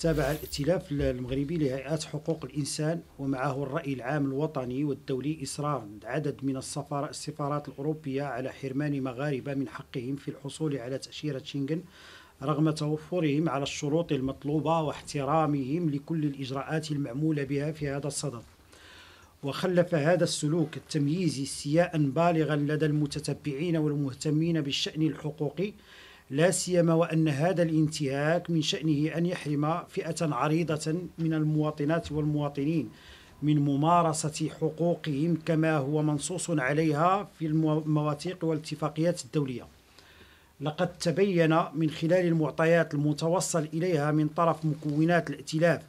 تابع الائتلاف المغربي لهيئات حقوق الإنسان ومعه الرأي العام الوطني والدولي إصرار عدد من السفارات الأوروبية على حرمان مغاربة من حقهم في الحصول على تأشيرة شنغن رغم توفرهم على الشروط المطلوبة واحترامهم لكل الإجراءات المعمولة بها في هذا الصدد وخلف هذا السلوك التمييزي استياء بالغا لدى المتتبعين والمهتمين بالشأن الحقوقي لا سيما وأن هذا الانتهاك من شأنه أن يحرم فئة عريضة من المواطنات والمواطنين من ممارسة حقوقهم كما هو منصوص عليها في المواثيق والاتفاقيات الدولية لقد تبين من خلال المعطيات المتوصل إليها من طرف مكونات الائتلاف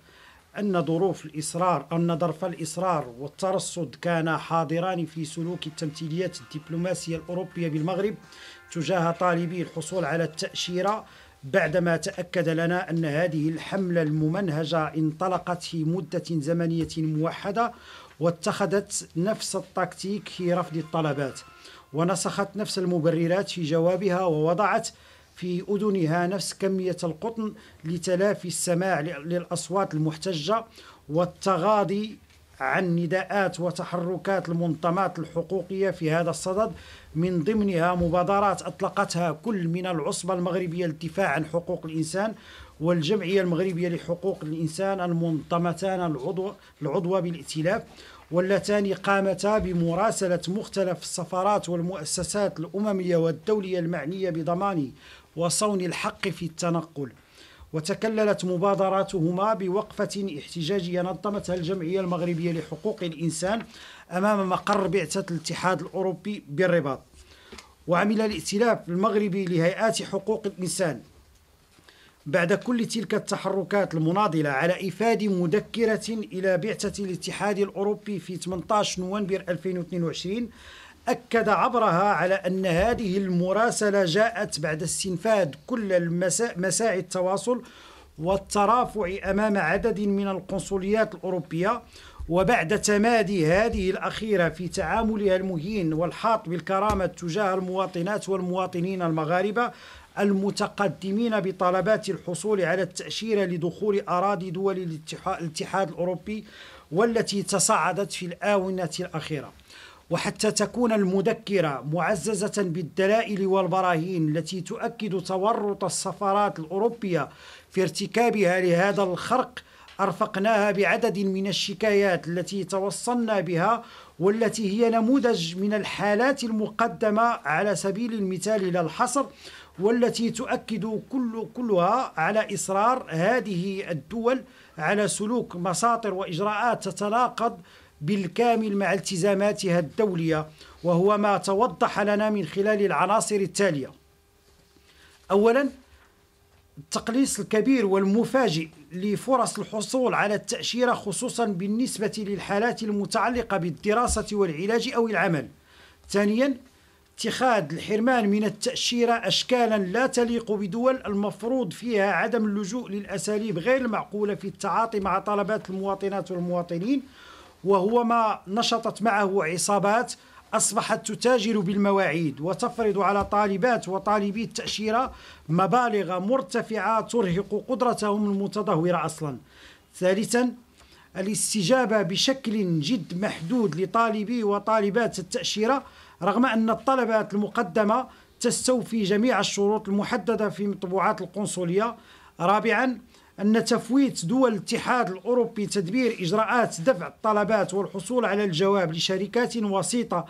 أن ظروف الإصرار أن ظرف الإصرار والترصد كان حاضران في سلوك التمثيليات الدبلوماسية الأوروبية بالمغرب تجاه طالبي الحصول على التأشيرة بعدما تأكد لنا أن هذه الحملة الممنهجة انطلقت في مدة زمنية موحدة واتخذت نفس التكتيك في رفض الطلبات ونسخت نفس المبررات في جوابها ووضعت في أذنها نفس كمية القطن لتلافي السماع للأصوات المحتجة والتغاضي عن نداءات وتحركات المنظمات الحقوقية في هذا الصدد من ضمنها مبادرات أطلقتها كل من العصبة المغربية للدفاع عن حقوق الإنسان والجمعية المغربية لحقوق الإنسان المنظمتان العضو العضوة بالائتلاف واللتان قامتا بمراسلة مختلف السفارات والمؤسسات الأممية والدولية المعنية بضمان وصون الحق في التنقل وتكللت مبادراتهما بوقفة احتجاجية نظمتها الجمعية المغربية لحقوق الإنسان أمام مقر بعثة الاتحاد الأوروبي بالرباط وعمل الائتلاف المغربي لهيئات حقوق الإنسان بعد كل تلك التحركات المناضلة على إفادة مذكرة إلى بعثة الاتحاد الأوروبي في 18 نوفمبر 2022 أكد عبرها على أن هذه المراسلة جاءت بعد استنفاد كل مساعي التواصل والترافع أمام عدد من القنصليات الأوروبية وبعد تمادي هذه الأخيرة في تعاملها المهين والحاط بالكرامة تجاه المواطنات والمواطنين المغاربة المتقدمين بطلبات الحصول على التأشيرة لدخول أراضي دول الاتحاد الأوروبي والتي تصعدت في الآونة الأخيرة وحتى تكون المذكرة معززة بالدلائل والبراهين التي تؤكد تورط السفارات الأوروبية في ارتكابها لهذا الخرق أرفقناها بعدد من الشكايات التي توصلنا بها والتي هي نموذج من الحالات المقدمة على سبيل المثال إلى الحصر والتي تؤكد كل كلها على إصرار هذه الدول على سلوك مساطر وإجراءات تتناقض بالكامل مع التزاماتها الدولية وهو ما توضح لنا من خلال العناصر التالية أولا التقليص الكبير والمفاجئ لفرص الحصول على التأشيرة خصوصا بالنسبة للحالات المتعلقة بالدراسة والعلاج أو العمل ثانيا اتخاذ الحرمان من التأشيرة أشكالا لا تليق بدول المفروض فيها عدم اللجوء للأساليب غير المعقولة في التعاطي مع طلبات المواطنات والمواطنين وهو ما نشطت معه عصابات أصبحت تتاجر بالمواعيد وتفرض على طالبات وطالبي التأشيرة مبالغ مرتفعة ترهق قدرتهم المتدهورة أصلا ثالثا الاستجابة بشكل جد محدود لطالبي وطالبات التأشيرة رغم أن الطلبات المقدمة تستوفي جميع الشروط المحددة في مطبوعات القنصلية رابعا أن تفويت دول الاتحاد الأوروبي تدبير إجراءات دفع الطلبات والحصول على الجواب لشركات وسيطة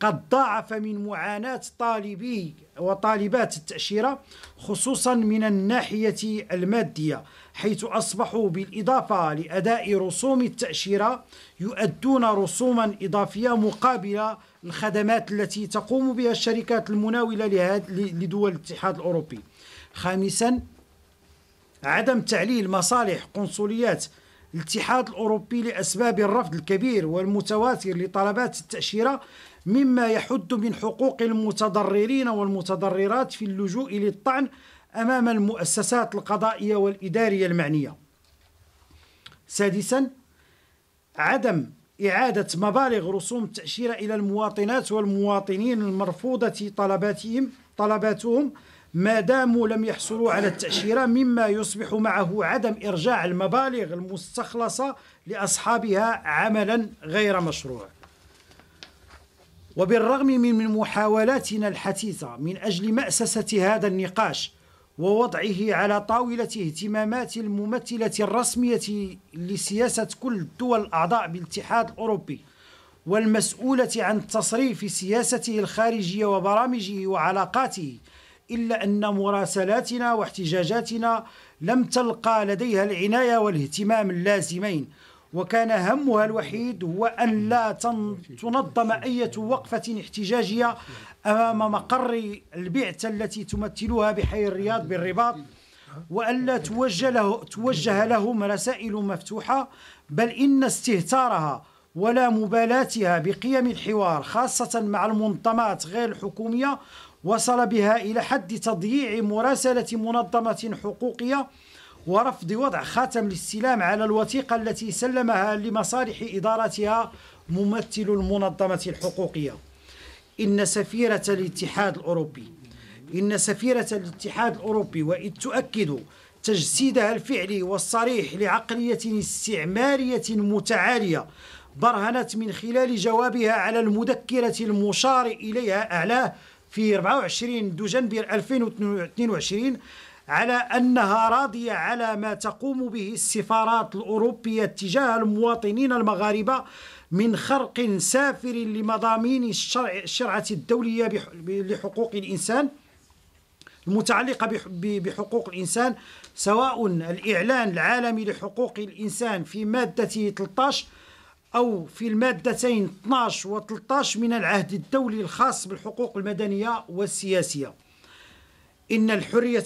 قد ضاعف من معاناة طالبي وطالبات التأشيرة خصوصا من الناحية المادية حيث أصبحوا بالإضافة لأداء رسوم التأشيرة يؤدون رسوما إضافية مقابل الخدمات التي تقوم بها الشركات المناولة لدول الاتحاد الأوروبي خامسا عدم تعليل مصالح قنصليات الاتحاد الأوروبي لأسباب الرفض الكبير والمتواتر لطلبات التأشيرة مما يحد من حقوق المتضررين والمتضررات في اللجوء للطعن أمام المؤسسات القضائية والإدارية المعنية سادسا عدم إعادة مبالغ رسوم التأشيرة إلى المواطنات والمواطنين المرفوضة طلباتهم طلباتهم ما داموا لم يحصلوا على التأشيرة مما يصبح معه عدم إرجاع المبالغ المستخلصة لأصحابها عملا غير مشروع وبالرغم من محاولاتنا الحثيثة من أجل مأسسة هذا النقاش ووضعه على طاولة اهتمامات الممثلة الرسمية لسياسة كل الدول الأعضاء بالاتحاد الأوروبي والمسؤولة عن تصريف سياسته الخارجية وبرامجه وعلاقاته إلا أن مراسلاتنا واحتجاجاتنا لم تلقى لديها العناية والاهتمام اللازمين وكان همها الوحيد هو أن لا تنظم أي وقفة احتجاجية أمام مقر البعثة التي تمثلها بحي الرياض بالرباط وألا توجه, له توجه لهم رسائل مفتوحة بل إن استهتارها ولا مبالاتها بقيم الحوار خاصة مع المنظمات غير الحكومية وصل بها إلى حد تضييع مراسلة منظمة حقوقية ورفض وضع خاتم الاستلام على الوثيقة التي سلمها لمصالح إدارتها ممثل المنظمة الحقوقية إن سفيرة الاتحاد الأوروبي إن سفيرة الاتحاد الأوروبي وإذ تؤكد تجسيدها الفعلي والصريح لعقلية استعمارية متعالية برهنت من خلال جوابها على المذكرة المشار إليها أعلاه في 24 دجنبر 2022 على أنها راضية على ما تقوم به السفارات الأوروبية تجاه المواطنين المغاربة من خرق سافر لمضامين الشرعة الدولية لحقوق الإنسان المتعلقة بحقوق الإنسان سواء الإعلان العالمي لحقوق الإنسان في مادته 13 أو في المادتين 12 و 13 من العهد الدولي الخاص بالحقوق المدنية والسياسية إن الحرية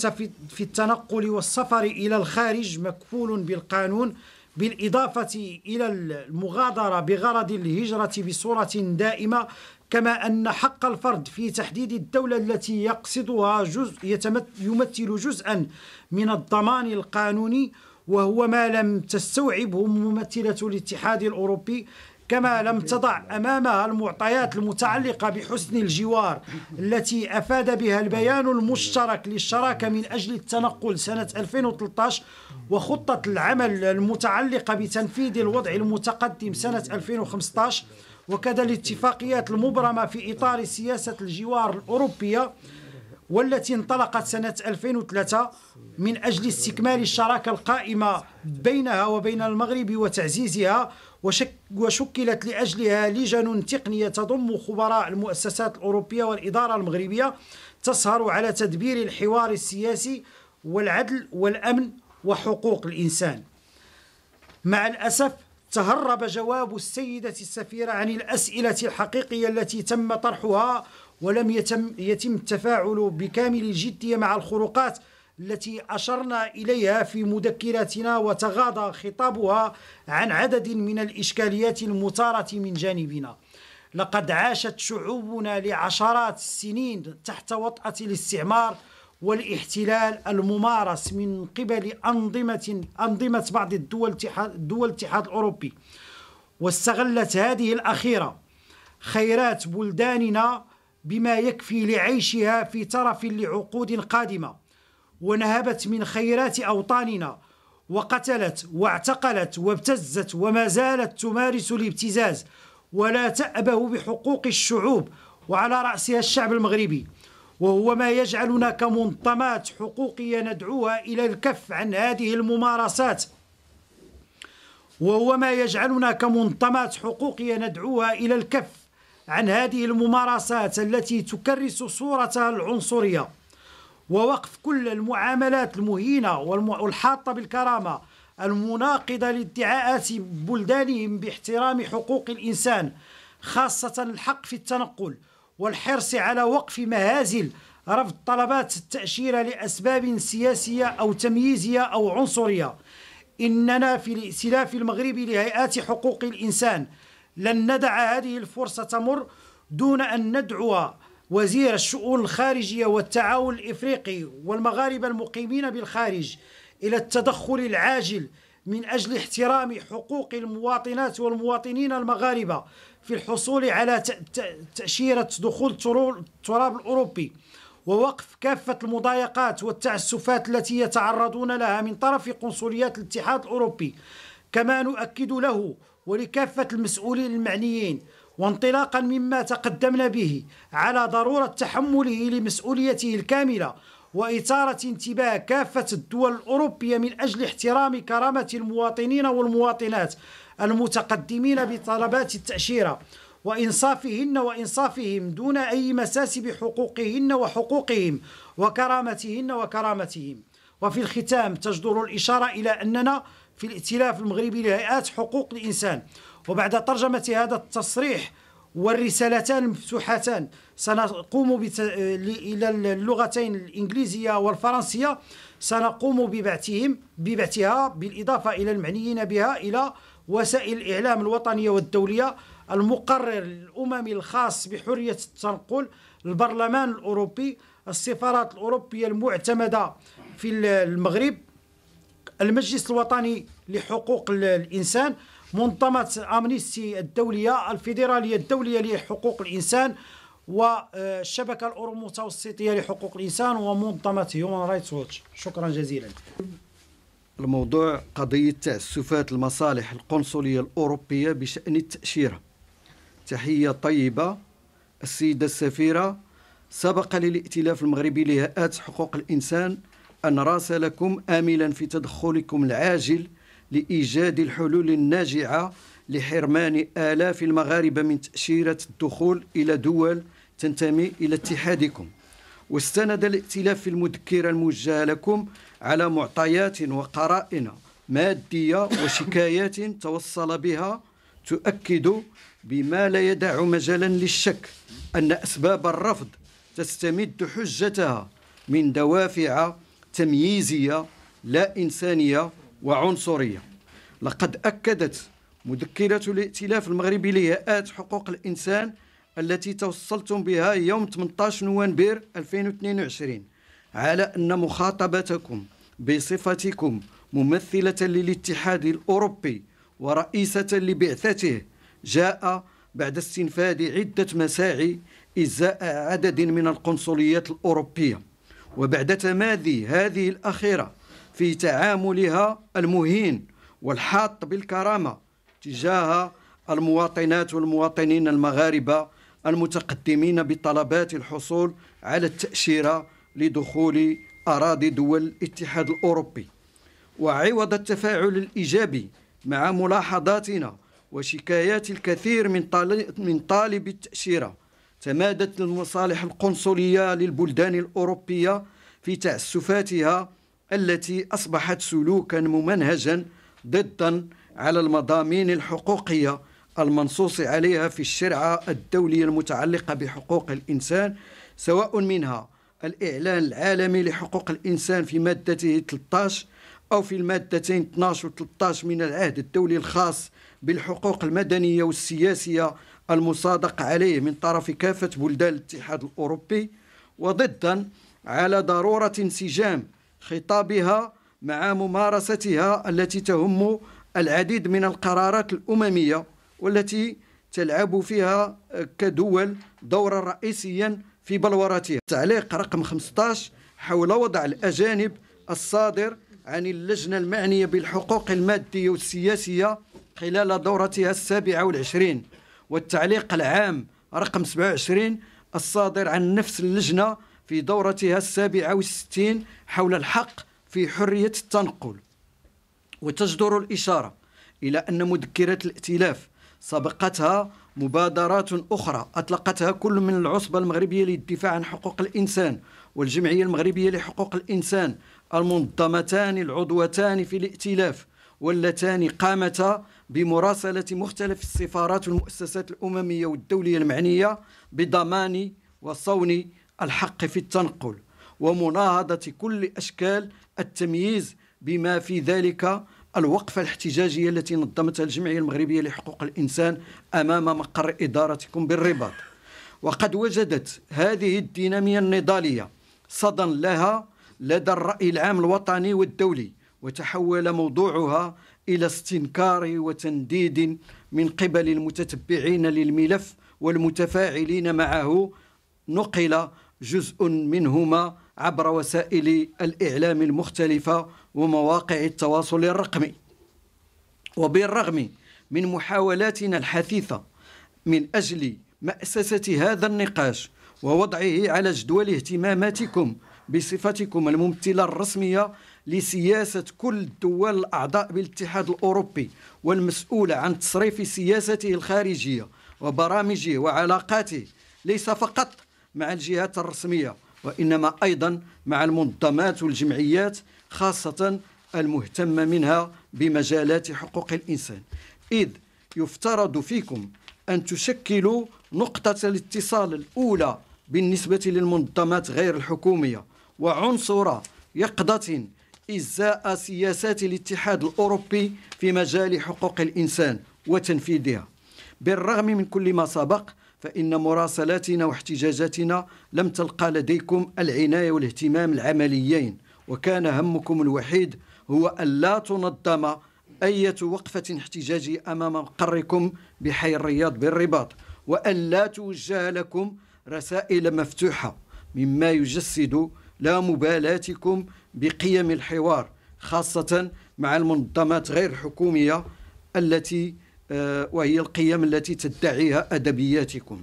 في التنقل والسفر إلى الخارج مكفول بالقانون بالإضافة إلى المغادرة بغرض الهجرة بصورة دائمة كما أن حق الفرد في تحديد الدولة التي يقصدها جزء يمثل جزءا من الضمان القانوني وهو ما لم تستوعبه ممثلة الاتحاد الأوروبي كما لم تضع أمامها المعطيات المتعلقة بحسن الجوار التي أفاد بها البيان المشترك للشراكة من أجل التنقل سنة 2013 وخطة العمل المتعلقة بتنفيذ الوضع المتقدم سنة 2015 وكذا الاتفاقيات المبرمة في إطار سياسة الجوار الأوروبية والتي انطلقت سنة 2003 من أجل استكمال الشراكة القائمة بينها وبين المغرب وتعزيزها وشك وشكلت لأجلها لجن تقنية تضم خبراء المؤسسات الأوروبية والإدارة المغربية تسهر على تدبير الحوار السياسي والعدل والأمن وحقوق الإنسان مع الأسف تهرب جواب السيدة السفيرة عن الأسئلة الحقيقية التي تم طرحها ولم يتم, يتم التفاعل بكامل الجدية مع الخروقات التي أشرنا إليها في مذكراتنا وتغاضى خطابها عن عدد من الإشكاليات المثارة من جانبنا لقد عاشت شعوبنا لعشرات السنين تحت وطأة الاستعمار والاحتلال الممارس من قبل أنظمة أنظمة بعض الدول دول الاتحاد الأوروبي واستغلت هذه الأخيرة خيرات بلداننا بما يكفي لعيشها في ترف لعقود قادمة ونهبت من خيرات أوطاننا وقتلت واعتقلت وابتزت وما زالت تمارس الابتزاز ولا تأبه بحقوق الشعوب وعلى رأسها الشعب المغربي وهو ما يجعلنا كمنطمات حقوقية ندعوها إلى الكف عن هذه الممارسات وهو ما يجعلنا كمنطمات حقوقية ندعوها إلى الكف عن هذه الممارسات التي تكرس صورتها العنصرية ووقف كل المعاملات المهينة والحاطة بالكرامة المناقضة لادعاءات بلدانهم باحترام حقوق الإنسان خاصة الحق في التنقل والحرص على وقف مهازل رفض طلبات التأشيرة لأسباب سياسية أو تمييزية أو عنصرية إننا في الائتلاف المغربي لهيئات حقوق الإنسان لن ندع هذه الفرصة تمر دون أن ندعو وزير الشؤون الخارجية والتعاون الإفريقي والمغاربة المقيمين بالخارج إلى التدخل العاجل من أجل احترام حقوق المواطنات والمواطنين المغاربة في الحصول على تأشيرة دخول التراب الأوروبي ووقف كافة المضايقات والتعسفات التي يتعرضون لها من طرف قنصليات الاتحاد الأوروبي كما نؤكد له ولكافة المسؤولين المعنيين وانطلاقا مما تقدمنا به على ضرورة تحمله لمسؤوليته الكاملة وإثارة انتباه كافة الدول الأوروبية من أجل احترام كرامة المواطنين والمواطنات المتقدمين بطلبات التأشيرة وإنصافهن وإنصافهم دون أي مساس بحقوقهن وحقوقهم وكرامتهن وكرامتهم وفي الختام تجدر الإشارة إلى أننا في الائتلاف المغربي لهيئات حقوق الإنسان وبعد ترجمة هذا التصريح والرسالتان المفتوحتان سنقوم إلى اللغتين الإنجليزية والفرنسية سنقوم ببعثهم ببعثها بالإضافة إلى المعنيين بها إلى وسائل الإعلام الوطنية والدولية المقرر الأممي الخاص بحرية التنقل البرلمان الأوروبي السفارات الأوروبية المعتمدة في المغرب المجلس الوطني لحقوق الإنسان منظمة أمنيستي الدولية الفيدرالية الدولية لحقوق الإنسان والشبكة الأورومتوسطية لحقوق الإنسان ومنظمة هيومن رايتس ووتش شكرا جزيلا الموضوع قضية تعسفات المصالح القنصلية الأوروبية بشأن التأشيرة تحية طيبة السيدة السفيرة سبق للائتلاف المغربي لهيئات حقوق الإنسان أن راسلكم آملا في تدخلكم العاجل لإيجاد الحلول الناجعة لحرمان آلاف المغاربة من تأشيرة الدخول إلى دول تنتمي إلى اتحادكم واستند الائتلاف في المذكرة الموجهة لكم على معطيات وقرائن مادية وشكايات توصل بها تؤكد بما لا يدع مجالا للشك أن أسباب الرفض تستمد حجتها من دوافع تمييزية لا إنسانية وعنصرية لقد أكدت مذكرة الائتلاف المغربي لهيئات حقوق الإنسان التي توصلتم بها يوم 18 نوفمبر 2022 على أن مخاطبتكم بصفتكم ممثلة للاتحاد الأوروبي ورئيسة لبعثته جاء بعد استنفاد عدة مساعي إزاء عدد من القنصليات الأوروبية وبعد تمادي هذه الأخيرة في تعاملها المهين والحاط بالكرامة تجاه المواطنات والمواطنين المغاربة المتقدمين بطلبات الحصول على التأشيرة لدخول أراضي دول الاتحاد الأوروبي وعوض التفاعل الإيجابي مع ملاحظاتنا وشكايات الكثير من طالب التأشيرة تمادت المصالح القنصلية للبلدان الأوروبية في تعسفاتها التي أصبحت سلوكا ممنهجا ضدا على المضامين الحقوقية المنصوص عليها في الشرعة الدولية المتعلقة بحقوق الإنسان سواء منها الإعلان العالمي لحقوق الإنسان في مادته 13 أو في المادتين 12 و 13 من العهد الدولي الخاص بالحقوق المدنية والسياسية المصادق عليه من طرف كافة بلدان الاتحاد الأوروبي وضدا على ضرورة انسجام خطابها مع ممارستها التي تهم العديد من القرارات الأممية والتي تلعب فيها كدول دورا رئيسيا في بلورتها تعليق رقم 15 حول وضع الأجانب الصادر عن اللجنة المعنية بالحقوق المادية والسياسية خلال دورتها السابعة والعشرين والتعليق العام رقم 27 الصادر عن نفس اللجنة في دورتها السابعة والستين حول الحق في حرية التنقل وتجدر الإشارة إلى أن مذكرة الائتلاف سبقتها مبادرات أخرى أطلقتها كل من العصبة المغربية للدفاع عن حقوق الإنسان والجمعية المغربية لحقوق الإنسان المنظمتان العضوتان في الائتلاف واللتان قامتا بمراسلة مختلف السفارات والمؤسسات الأممية والدولية المعنية بضمان وصون الحق في التنقل ومناهضة كل أشكال التمييز بما في ذلك الوقفة الاحتجاجية التي نظمتها الجمعية المغربية لحقوق الإنسان أمام مقر إدارتكم بالرباط وقد وجدت هذه الدينامية النضالية صدى لها لدى الرأي العام الوطني والدولي وتحول موضوعها إلى استنكار وتنديد من قبل المتتبعين للملف والمتفاعلين معه نقل جزء منهما عبر وسائل الإعلام المختلفة ومواقع التواصل الرقمي وبالرغم من محاولاتنا الحثيثة من أجل مأسسة هذا النقاش ووضعه على جدول اهتماماتكم بصفتكم الممثلة الرسمية لسياسة كل الدول الأعضاء بالاتحاد الأوروبي والمسؤولة عن تصريف سياسته الخارجية وبرامجه وعلاقاته ليس فقط مع الجهات الرسمية وإنما أيضا مع المنظمات والجمعيات خاصة المهتمة منها بمجالات حقوق الإنسان إذ يفترض فيكم أن تشكلوا نقطة الاتصال الأولى بالنسبة للمنظمات غير الحكومية وعنصر يقظة إزاء سياسات الاتحاد الأوروبي في مجال حقوق الإنسان وتنفيذها بالرغم من كل ما سبق فإن مراسلاتنا واحتجاجاتنا لم تلقى لديكم العناية والاهتمام العمليين وكان همكم الوحيد هو ألا تنظم أية وقفة احتجاجية أمام مقركم بحي الرياض بالرباط وألا توجه لكم رسائل مفتوحة مما يجسد لا مبالاتكم بقيم الحوار خاصة مع المنظمات غير حكومية التي آه، وهي القيم التي تدعيها أدبياتكم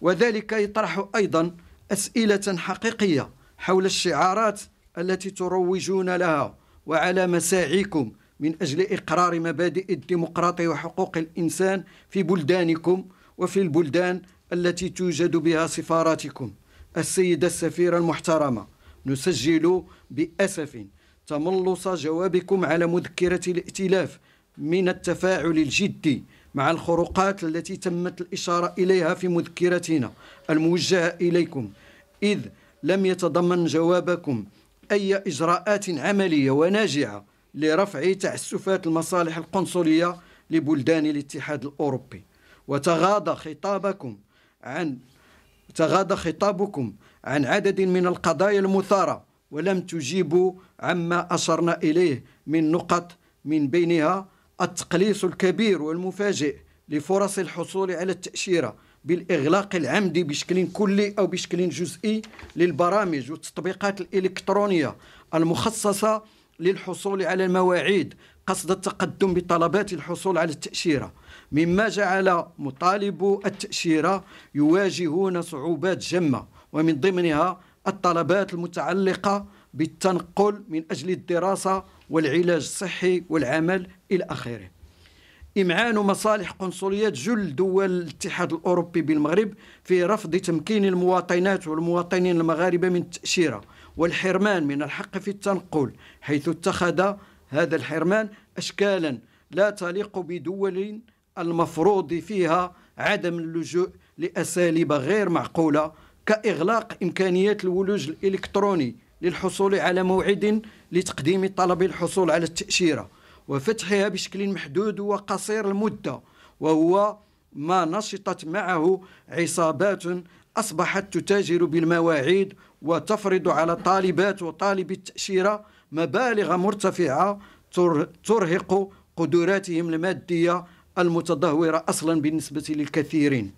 وذلك يطرح أيضا أسئلة حقيقية حول الشعارات التي تروجون لها وعلى مساعيكم من أجل إقرار مبادئ الديمقراطية وحقوق الإنسان في بلدانكم وفي البلدان التي توجد بها سفاراتكم السيدة السفيرة المحترمة نسجل بأسف تملص جوابكم على مذكرة الائتلاف من التفاعل الجدي مع الخروقات التي تمت الإشارة إليها في مذكرتنا الموجهة إليكم إذ لم يتضمن جوابكم أي إجراءات عملية وناجعة لرفع تعسفات المصالح القنصلية لبلدان الاتحاد الأوروبي وتغاضى خطابكم عن تغاضى خطابكم عن عدد من القضايا المثارة ولم تجيبوا عما أشرنا إليه من نقط من بينها التقليص الكبير والمفاجئ لفرص الحصول على التأشيرة بالإغلاق العمدي بشكل كلي أو بشكل جزئي للبرامج والتطبيقات الإلكترونية المخصصة للحصول على المواعيد قصد التقدم بطلبات الحصول على التأشيرة مما جعل مطالب التأشيرة يواجهون صعوبات جمة ومن ضمنها الطلبات المتعلقة بالتنقل من أجل الدراسة والعلاج الصحي والعمل إلى آخره إمعان مصالح قنصليات جل دول الاتحاد الأوروبي بالمغرب في رفض تمكين المواطنات والمواطنين المغاربة من التأشيرة والحرمان من الحق في التنقل حيث اتخذ هذا الحرمان أشكالا لا تليق بدول المفروض فيها عدم اللجوء لأساليب غير معقولة كإغلاق إمكانيات الولوج الإلكتروني للحصول على موعد لتقديم طلب الحصول على التأشيرة وفتحها بشكل محدود وقصير المدة وهو ما نشطت معه عصابات أصبحت تتاجر بالمواعيد وتفرض على طالبات وطالبي التأشيرة مبالغ مرتفعة ترهق قدراتهم المادية المتدهورة أصلا بالنسبة للكثيرين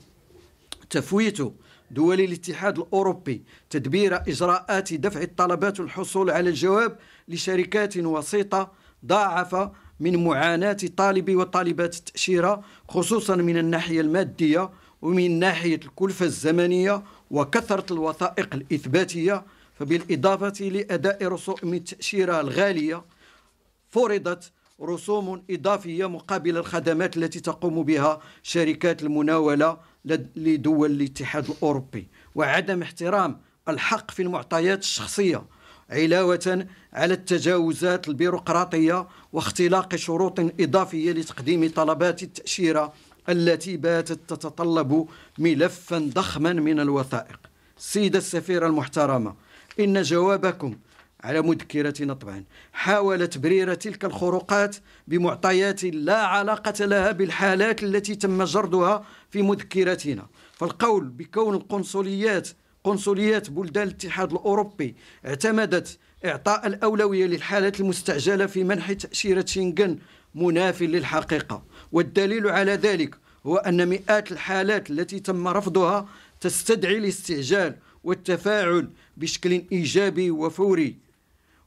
تفويت دول الاتحاد الأوروبي تدبير إجراءات دفع الطلبات والحصول على الجواب لشركات وسيطة ضاعف من معاناة طالبي وطالبات التأشيرة خصوصا من الناحية المادية ومن ناحية الكلفة الزمنية وكثرة الوثائق الإثباتية فبالإضافة لأداء رسوم التأشيرة الغالية فرضت رسوم إضافية مقابل الخدمات التي تقوم بها شركات المناولة لدول الاتحاد الأوروبي وعدم احترام الحق في المعطيات الشخصية علاوة على التجاوزات البيروقراطية واختلاق شروط إضافية لتقديم طلبات التأشيرة التي باتت تتطلب ملفا ضخما من الوثائق سيدة السفيرة المحترمة إن جوابكم على مذكرتنا طبعا حاول تبرير تلك الخروقات بمعطيات لا علاقة لها بالحالات التي تم جردها في مذكرتنا فالقول بكون القنصليات قنصليات بلدان الاتحاد الأوروبي اعتمدت إعطاء الأولوية للحالات المستعجلة في منح تأشيرة شنغن مناف للحقيقة والدليل على ذلك هو أن مئات الحالات التي تم رفضها تستدعي الاستعجال والتفاعل بشكل إيجابي وفوري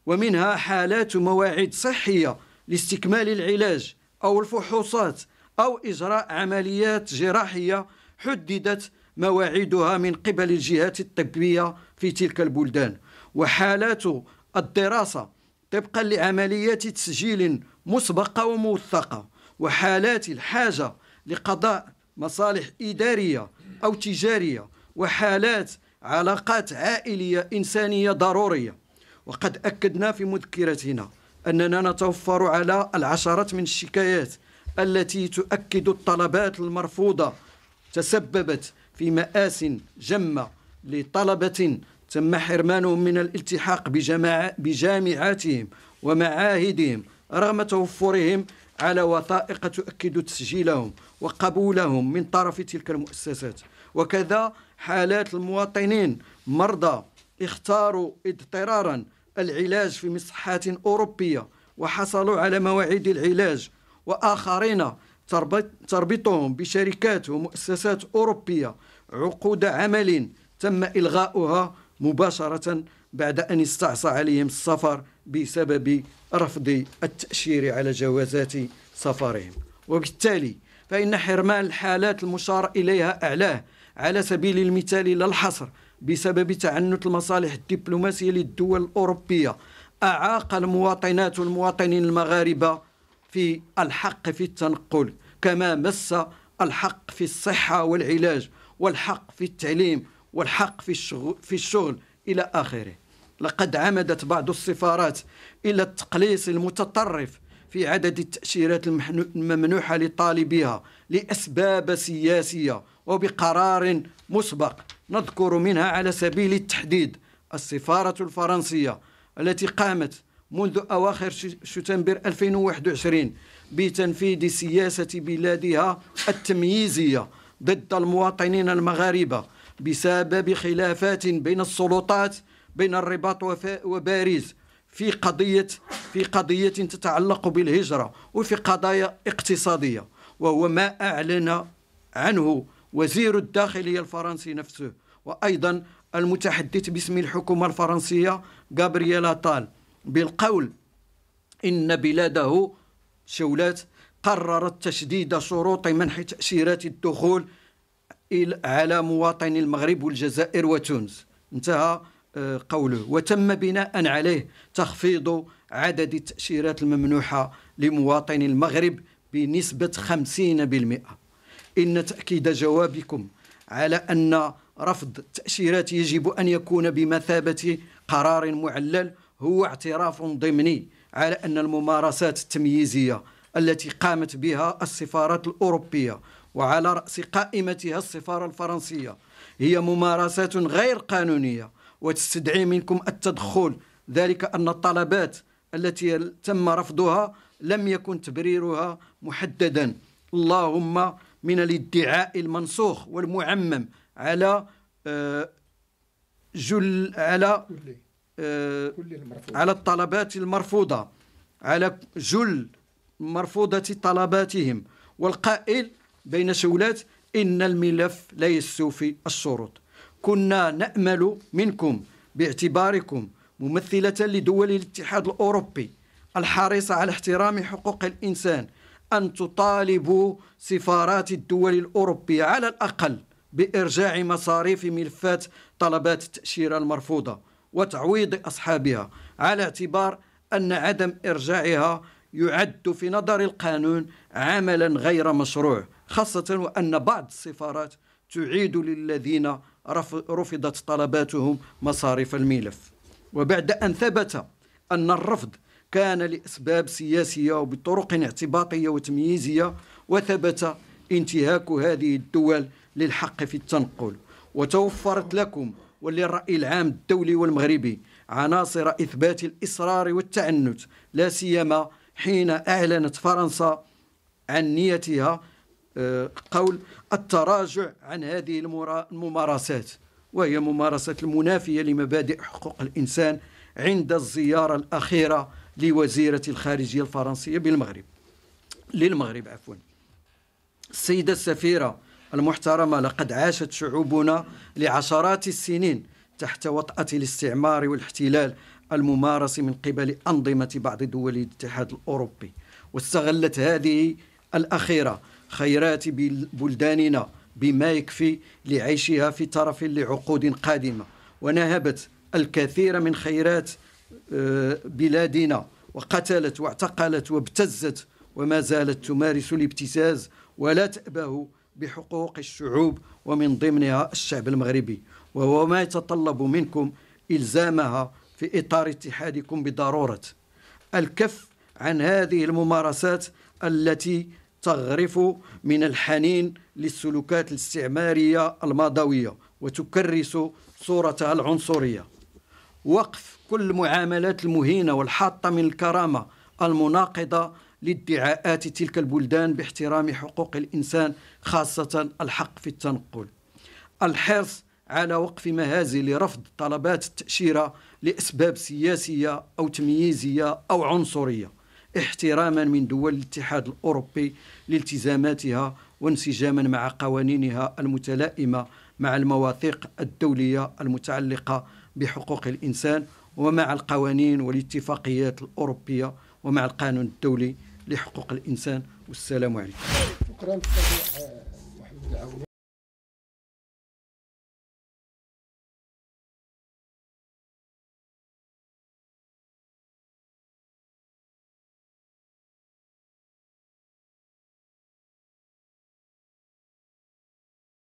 ومنها حالات مواعيد صحية لاستكمال العلاج أو الفحوصات أو إجراء عمليات جراحية حددت مواعيدها من قبل الجهات الطبية في تلك البلدان وحالات الدراسة طبقا لعمليات تسجيل مسبقة وموثقة وحالات الحاجة لقضاء مصالح إدارية أو تجارية وحالات علاقات عائلية إنسانية ضرورية وقد أكدنا في مذكرتنا أننا نتوفر على العشرات من الشكايات التي تؤكد الطلبات المرفوضة تسببت في مآس جمة لطلبة تم حرمانهم من الالتحاق بجامعاتهم ومعاهدهم رغم توفرهم على وثائق تؤكد تسجيلهم وقبولهم من طرف تلك المؤسسات وكذا حالات المواطنين مرضى اختاروا اضطرارا العلاج في مصحات أوروبية وحصلوا على مواعيد العلاج وآخرين تربطهم بشركات ومؤسسات أوروبية عقود عمل تم إلغاؤها مباشرة بعد أن استعصى عليهم السفر بسبب رفض التأشير على جوازات سفرهم وبالتالي فإن حرمان الحالات المشار إليها أعلاه على سبيل المثال لا الحصر بسبب تعنت المصالح الدبلوماسية للدول الأوروبية أعاق المواطنات والمواطنين المغاربة في الحق في التنقل كما مس الحق في الصحة والعلاج والحق في التعليم والحق في الشغل, في الشغل إلى آخره لقد عمدت بعض السفارات إلى التقليص المتطرف في عدد التأشيرات الممنوحة لطالبيها لأسباب سياسية وبقرار مسبق نذكر منها على سبيل التحديد السفارة الفرنسية التي قامت منذ أواخر شتنبر 2021 بتنفيذ سياسة بلادها التمييزية ضد المواطنين المغاربة بسبب خلافات بين السلطات بين الرباط وباريس في قضية في قضية تتعلق بالهجرة وفي قضايا اقتصادية وهو ما أعلن عنه وزير الداخلية الفرنسي نفسه وأيضا المتحدث باسم الحكومة الفرنسية غابرييلا طال بالقول إن بلاده شولات قررت تشديد شروط منح تأشيرات الدخول على مواطني المغرب والجزائر وتونس انتهى آه، قوله وتم بناء عليه تخفيض عدد التأشيرات الممنوحة لمواطني المغرب بنسبة 50% إن تأكيد جوابكم على أن رفض التأشيرات يجب أن يكون بمثابة قرار معلل هو اعتراف ضمني على أن الممارسات التمييزية التي قامت بها السفارات الأوروبية وعلى رأس قائمتها السفارة الفرنسية هي ممارسات غير قانونية وتستدعي منكم التدخل ذلك أن الطلبات التي تم رفضها لم يكن تبريرها محددا اللهم من الادعاء المنسوخ والمعمم على آه، جل على آه، على الطلبات المرفوضة على جل مرفوضة طلباتهم والقائل بين شولات إن الملف لا يستوفي الشروط كنا نأمل منكم باعتباركم ممثلة لدول الاتحاد الأوروبي الحريصة على احترام حقوق الإنسان أن تطالب سفارات الدول الأوروبية على الأقل بإرجاع مصاريف ملفات طلبات التأشيرة المرفوضة وتعويض أصحابها على اعتبار أن عدم إرجاعها يعد في نظر القانون عملا غير مشروع خاصة وأن بعض السفارات تعيد للذين رفضت طلباتهم مصاريف الملف وبعد أن ثبت أن الرفض كان لأسباب سياسية وبطرق اعتباطية وتمييزية وثبت انتهاك هذه الدول للحق في التنقل وتوفرت لكم وللرأي العام الدولي والمغربي عناصر إثبات الإصرار والتعنت لا سيما حين أعلنت فرنسا عن نيتها آه، قول التراجع عن هذه الممارسات وهي ممارسة المنافية لمبادئ حقوق الإنسان عند الزيارة الأخيرة لوزيرة الخارجية الفرنسية بالمغرب للمغرب عفوا السيدة السفيرة المحترمة لقد عاشت شعوبنا لعشرات السنين تحت وطأة الاستعمار والاحتلال الممارس من قبل أنظمة بعض دول الاتحاد الأوروبي واستغلت هذه الأخيرة خيرات بلداننا بما يكفي لعيشها في طرف لعقود قادمة ونهبت الكثير من خيرات بلادنا وقتلت واعتقلت وابتزت وما زالت تمارس الابتزاز ولا تأبه بحقوق الشعوب ومن ضمنها الشعب المغربي وهو ما يتطلب منكم إلزامها في إطار اتحادكم بضرورة الكف عن هذه الممارسات التي تغرف من الحنين للسلوكات الاستعمارية الماضوية وتكرس صورتها العنصرية وقف كل المعاملات المهينة والحاطة من الكرامة المناقضة لادعاءات تلك البلدان باحترام حقوق الإنسان خاصة الحق في التنقل الحرص على وقف مهازل رفض طلبات التأشيرة لأسباب سياسية أو تمييزية أو عنصرية احتراما من دول الاتحاد الأوروبي لالتزاماتها وانسجاما مع قوانينها المتلائمة مع المواثيق الدولية المتعلقة بحقوق الإنسان ومع القوانين والاتفاقيات الأوروبية ومع القانون الدولي لحقوق الإنسان والسلام عليكم